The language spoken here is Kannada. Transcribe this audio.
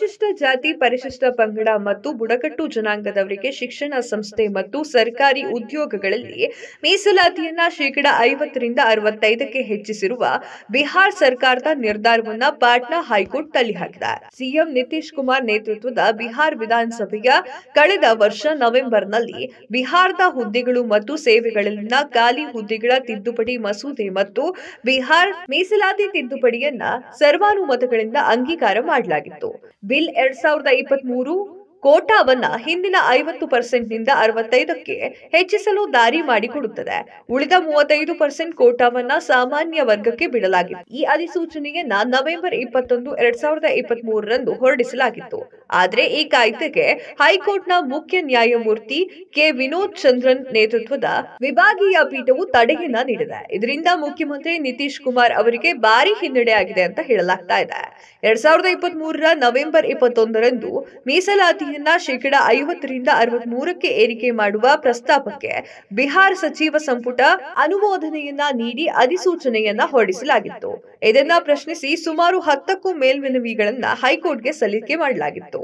ಪರಿಶಿಷ್ಟ ಜಾತಿ ಪರಿಶಿಷ್ಟ ಪಂಗಡ ಮತ್ತು ಬುಡಕಟ್ಟು ಜನಾಂಗದವರಿಗೆ ಶಿಕ್ಷಣ ಸಂಸ್ಥೆ ಮತ್ತು ಸರ್ಕಾರಿ ಉದ್ಯೋಗಗಳಲ್ಲಿ ಮೀಸಲಾತಿಯನ್ನ ಶೇಕಡಾ ಐವತ್ತರಿಂದ ಅರವತ್ತೈದಕ್ಕೆ ಹೆಚ್ಚಿಸಿರುವ ಬಿಹಾರ್ ಸರ್ಕಾರದ ನಿರ್ಧಾರವನ್ನ ಪಾಟ್ನಾ ಹೈಕೋರ್ಟ್ ತಳ್ಳಿಹಾಕಿದೆ ಸಿಎಂ ನಿತೀಶ್ ಕುಮಾರ್ ನೇತೃತ್ವದ ಬಿಹಾರ್ ವಿಧಾನಸಭೆಯ ಕಳೆದ ವರ್ಷ ನವೆಂಬರ್ನಲ್ಲಿ ಬಿಹಾರದ ಹುದ್ದೆಗಳು ಮತ್ತು ಸೇವೆಗಳಲ್ಲಿನ ಖಾಲಿ ಹುದ್ದೆಗಳ ತಿದ್ದುಪಡಿ ಮಸೂದೆ ಮತ್ತು ಬಿಹಾರ್ ಮೀಸಲಾತಿ ತಿದ್ದುಪಡಿಯನ್ನ ಸರ್ವಾನುಮತಗಳಿಂದ ಅಂಗೀಕಾರ ಮಾಡಲಾಗಿತ್ತು ಬಿಲ್ ಎರಡು ಸಾವಿರದ ಇಪ್ಪತ್ತ್ ಕೋಟಾವನ್ನ ಹಿಂದಿನ ಐವತ್ತು ನಿಂದ ಅರವತ್ತೈದಕ್ಕೆ ಹೆಚ್ಚಿಸಲು ದಾರಿ ಮಾಡಿಕೊಡುತ್ತದೆ ಉಳಿದ ಮೂವತ್ತೈದು ಪರ್ಸೆಂಟ್ ಕೋಟಾವನ್ನ ಸಾಮಾನ್ಯ ವರ್ಗಕ್ಕೆ ಬಿಡಲಾಗಿತ್ತು ಈ ಅಧಿಸೂಚನೆಯನ್ನ ನವೆಂಬರ್ ಇಪ್ಪತ್ತೊಂದು ಎರಡ್ ಸಾವಿರದ ಇಪ್ಪತ್ತ್ ಮೂರರಂದು ಹೊರಡಿಸಲಾಗಿತ್ತು ಆದರೆ ಈ ಕಾಯ್ದೆಗೆ ಹೈಕೋರ್ಟ್ನ ಮುಖ್ಯ ನ್ಯಾಯಮೂರ್ತಿ ಕೆ ವಿನೋದ್ ಚಂದ್ರನ್ ನೇತೃತ್ವದ ವಿಭಾಗೀಯ ಪೀಠವು ತಡೆಯನ್ನ ನೀಡಿದೆ ಇದರಿಂದ ಮುಖ್ಯಮಂತ್ರಿ ನಿತೀಶ್ ಕುಮಾರ್ ಅವರಿಗೆ ಭಾರಿ ಹಿನ್ನಡೆಯಾಗಿದೆ ಅಂತ ಹೇಳಲಾಗ್ತಾ ಇದೆ ಎರಡ್ ಸಾವಿರದ ಇಪ್ಪತ್ತ್ ಮೂರರ ನವೆಂಬರ್ ಇಪ್ಪತ್ತೊಂದರಂದು ಮೀಸಲಾತಿ ಬಡ್ಡಿಯನ್ನ ಶೇಕಡಾ ಐವತ್ತರಿಂದ ಅರವತ್ ಮೂರಕ್ಕೆ ಏರಿಕೆ ಮಾಡುವ ಪ್ರಸ್ತಾಪಕ್ಕೆ ಬಿಹಾರ ಸಚಿವ ಸಂಪುಟ ಅನುಮೋದನೆಯನ್ನ ನೀಡಿ ಅಧಿಸೂಚನೆಯನ್ನ ಹೊರಡಿಸಲಾಗಿತ್ತು ಇದನ್ನ ಪ್ರಶ್ನಿಸಿ ಸುಮಾರು ಹತ್ತಕ್ಕೂ ಮೇಲ್ಮನವಿಗಳನ್ನ ಹೈಕೋರ್ಟ್ಗೆ ಸಲ್ಲಿಕೆ ಮಾಡಲಾಗಿತ್ತು